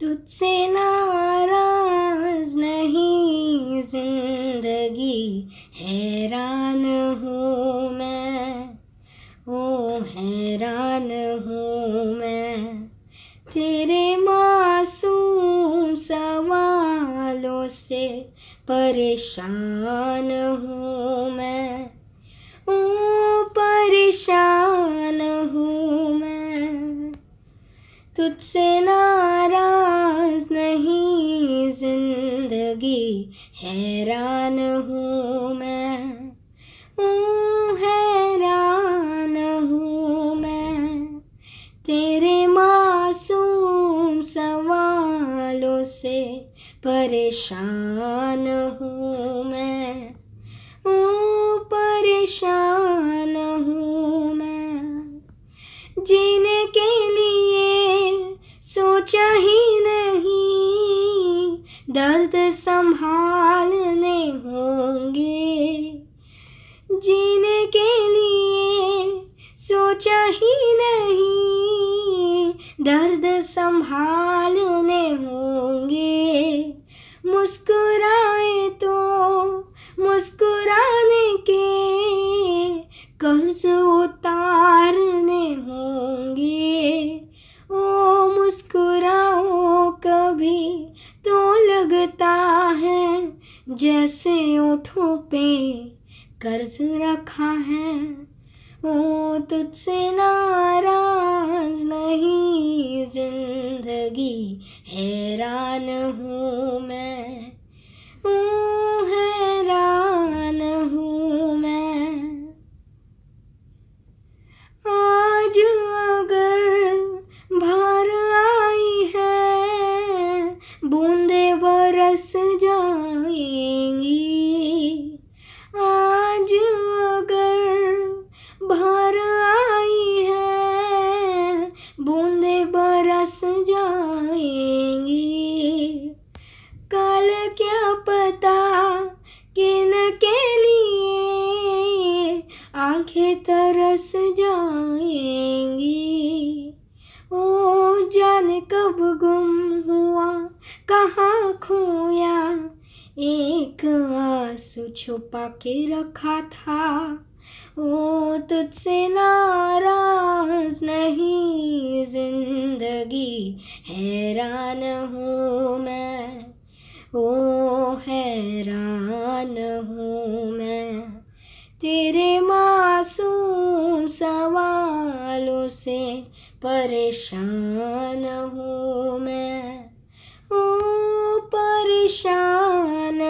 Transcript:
तुझसे नाराज नहीं जिंदगी हैरान हूँ मैं ओ हैरान हूँ मैं तेरे मासूम सवालों से परेशान हूँ मैं ओ परेशान हूँ मैं तुझसे ना हैरान हूँ मैं ओ हैरान हूँ मैं तेरे मासूम सवालों से परेशान हूँ मैं दर्द संभालने होंगे जीने के लिए सोचा ही नहीं दर्द संभालने होंगे मुस्कुराए जैसे ओठों पे कर्ज रखा है वो तुझसे नाराज नहीं जिंदगी हैरान हूँ मैं ओ हैरान हूँ मैं आज अगर भार आई है बूंदे बरस जा आंखें तरस जाएंगी ओ जाने कब गुम हुआ कहाँ खोया एक आंसू छुपा के रखा था ओ तुझसे नाराज नहीं जिंदगी हैरान हूँ मैं ओ हैरान हूँ मैं तेरे परेशान हूँ मैं ओ परेशान